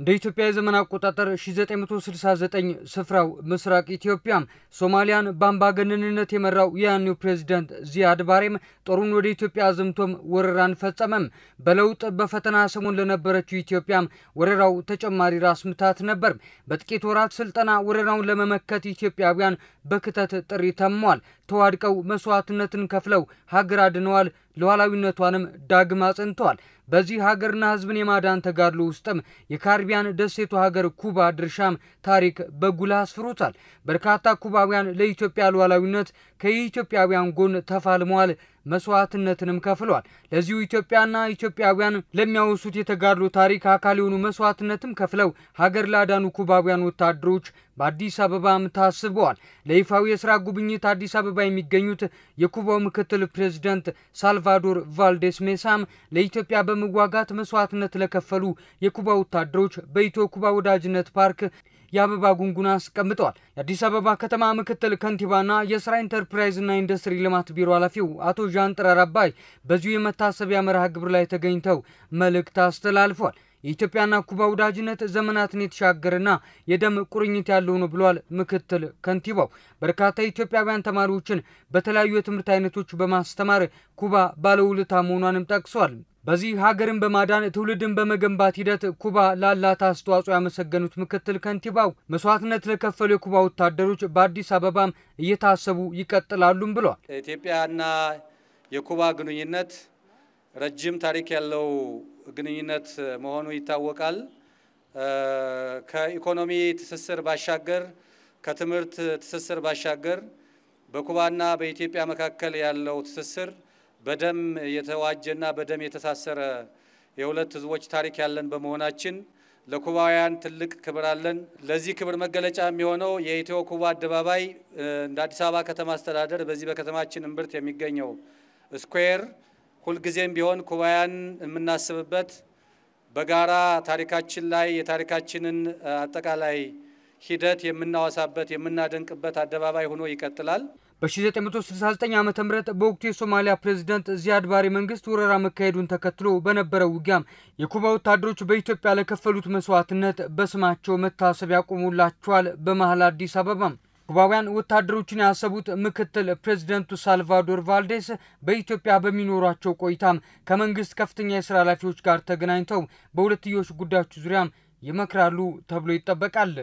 እንደ ኢትዮጵያ የዘመን አቆጣጠር 1969 ስፍራው ምስራቅ ኢትዮጵያ ሶማሊያን በአምባገነንነት የመራው የያኔው ፕሬዚዳንት ዚያድ ባሬም ጦሩን ወደ ኢትዮጵያ አዘምቶም ወረራን ፈጸመም። በለውጥ በፈተና ሰሞን ለነበረችው ኢትዮጵያም ወረራው ተጨማሪ ራስ ምታት ነበር። በጥቂት ወራት ስልጠና ወረራውን ለመመከት ኢትዮጵያውያን በክተት ጥሪ ተሟል ተዋድቀው መስዋዕትነትን ከፍለው ሀገር አድነዋል። ሉዓላዊነቷንም ዳግም አጽንተዋል። በዚህ ሀገርና ህዝብን የማዳን ተጋድሎ ውስጥም የካሪቢያን ደሴቱ ሀገር ኩባ ድርሻም ታሪክ በጉልህ አስፍሮታል። በርካታ ኩባውያን ለኢትዮጵያ ሉዓላዊነት ከኢትዮጵያውያን ጎን ተፋልመዋል፣ መስዋዕትነትንም ከፍሏል። ለዚሁ ኢትዮጵያና ኢትዮጵያውያን ለሚያወሱት የተጋድሎ ታሪክ አካል የሆኑ መስዋዕትነትም ከፍለው ሀገር ላዳኑ ኩባውያን ወታደሮች በአዲስ አበባም ታስበዋል። ለይፋዊ የስራ ጉብኝት አዲስ አበባ የሚገኙት የኩባው ምክትል ፕሬዚደንት ሳልቫዶር ቫልዴስ ሜሳም ለኢትዮጵያ በመዋጋት መስዋዕትነት ለከፈሉ የኩባ ወታደሮች በኢትዮ ኩባ ወዳጅነት ፓርክ የአበባ ጉንጉን አስቀምጠዋል። የአዲስ አበባ ከተማ ምክትል ከንቲባና የስራ ኢንተርፕራይዝና ኢንዱስትሪ ልማት ቢሮ ኃላፊው አቶ ዣን ጥራር አባይ በዚሁ የመታሰቢያ መርሃ ግብር ላይ ተገኝተው መልእክት አስተላልፏል። የኢትዮጵያና ኩባ ወዳጅነት ዘመናትን የተሻገረና የደም ቁርኝት ያለው ነው ብሏል ምክትል ከንቲባው። በርካታ ኢትዮጵያውያን ተማሪዎችን በተለያዩ የትምህርት አይነቶች በማስተማር ኩባ ባለውለታ መሆኗንም ጠቅሷል። በዚህ ሀገርን በማዳን ትውልድን በመገንባት ሂደት ኩባ ላላት አስተዋጽኦ ያመሰገኑት ምክትል ከንቲባው መስዋዕትነት ለከፈሉ የኩባ ወታደሮች በአዲስ አበባም እየታሰቡ ይቀጥላሉም ብሏል። ኢትዮጵያና የኩባ ግንኙነት ረጅም ታሪክ ያለው ግንኙነት መሆኑ ይታወቃል። ከኢኮኖሚ ትስስር ባሻገር ከትምህርት ትስስር ባሻገር በኩባና በኢትዮጵያ መካከል ያለው ትስስር በደም የተዋጀና በደም የተሳሰረ የሁለት ህዝቦች ታሪክ ያለን በመሆናችን ለኩባውያን ትልቅ ክብር አለን። ለዚህ ክብር መገለጫ የሚሆነው የኢትዮ ኩባ አደባባይ እንደ አዲስ አበባ ከተማ አስተዳደር በዚህ በከተማችን እምብርት የሚገኘው ስኩዌር ሁልጊዜም ቢሆን ኩባውያን የምናስብበት በጋራ ታሪካችን ላይ የታሪካችንን አጠቃላይ ሂደት የምናወሳበት የምናደንቅበት አደባባይ ሆኖ ይቀጥላል። በ1969 ዓ ም በወቅቱ የሶማሊያ ፕሬዚደንት ዚያድ ባሬ መንግስት ወረራ መካሄዱን ተከትሎ በነበረው ውጊያም የኩባ ወታደሮች በኢትዮጵያ ለከፈሉት መስዋዕትነት በስማቸው መታሰቢያ ያቆሙላቸዋል። በመሀል አዲስ አበባም ኩባውያን ወታደሮችን ያሰቡት ምክትል ፕሬዚደንቱ ሳልቫዶር ቫልዴስ በኢትዮጵያ በሚኖሯቸው ቆይታም ከመንግስት ከፍተኛ የስራ ኃላፊዎች ጋር ተገናኝተው በሁለትዮሽ ጉዳዮች ዙሪያም ይመክራሉ ተብሎ ይጠበቃል።